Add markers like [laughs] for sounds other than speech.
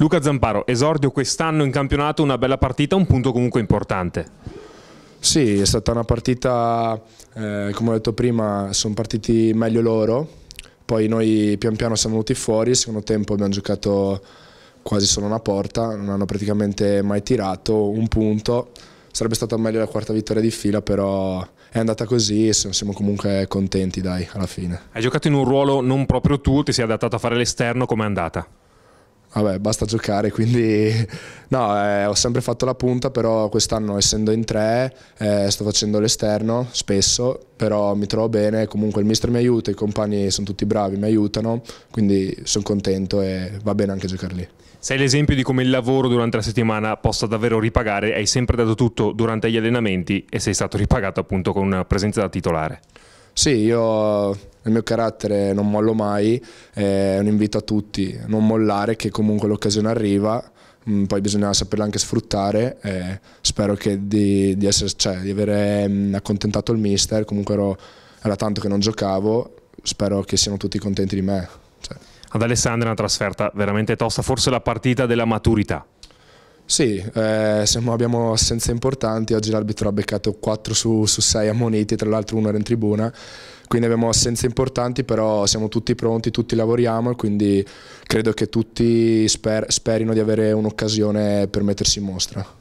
Luca Zamparo, esordio quest'anno in campionato, una bella partita, un punto comunque importante. Sì, è stata una partita, eh, come ho detto prima, sono partiti meglio loro, poi noi pian piano siamo venuti fuori, secondo tempo abbiamo giocato quasi solo una porta, non hanno praticamente mai tirato, un punto, sarebbe stata meglio la quarta vittoria di fila, però è andata così e siamo comunque contenti dai, alla fine. Hai giocato in un ruolo non proprio tu, ti sei adattato a fare l'esterno, com'è andata? vabbè, basta giocare, [laughs] quindi no, eh, ho sempre fatto la punta, però quest'anno essendo in tre eh, sto facendo l'esterno spesso, però mi trovo bene, comunque il mister mi aiuta, i compagni sono tutti bravi, mi aiutano, quindi sono contento e va bene anche giocare lì. Sei l'esempio di come il lavoro durante la settimana possa davvero ripagare, hai sempre dato tutto durante gli allenamenti e sei stato ripagato appunto con una presenza da titolare. Sì, io nel mio carattere non mollo mai, eh, è un invito a tutti, a non mollare che comunque l'occasione arriva, mm, poi bisogna saperla anche sfruttare, eh, spero di, di, essere, cioè, di aver mm, accontentato il mister, comunque ero, era tanto che non giocavo, spero che siano tutti contenti di me. Cioè. Ad Alessandria è una trasferta veramente tosta, forse la partita della maturità. Sì, eh, siamo, abbiamo assenze importanti, oggi l'arbitro ha beccato 4 su, su 6 ammoniti, tra l'altro uno era in tribuna, quindi abbiamo assenze importanti, però siamo tutti pronti, tutti lavoriamo e quindi credo che tutti sper sperino di avere un'occasione per mettersi in mostra.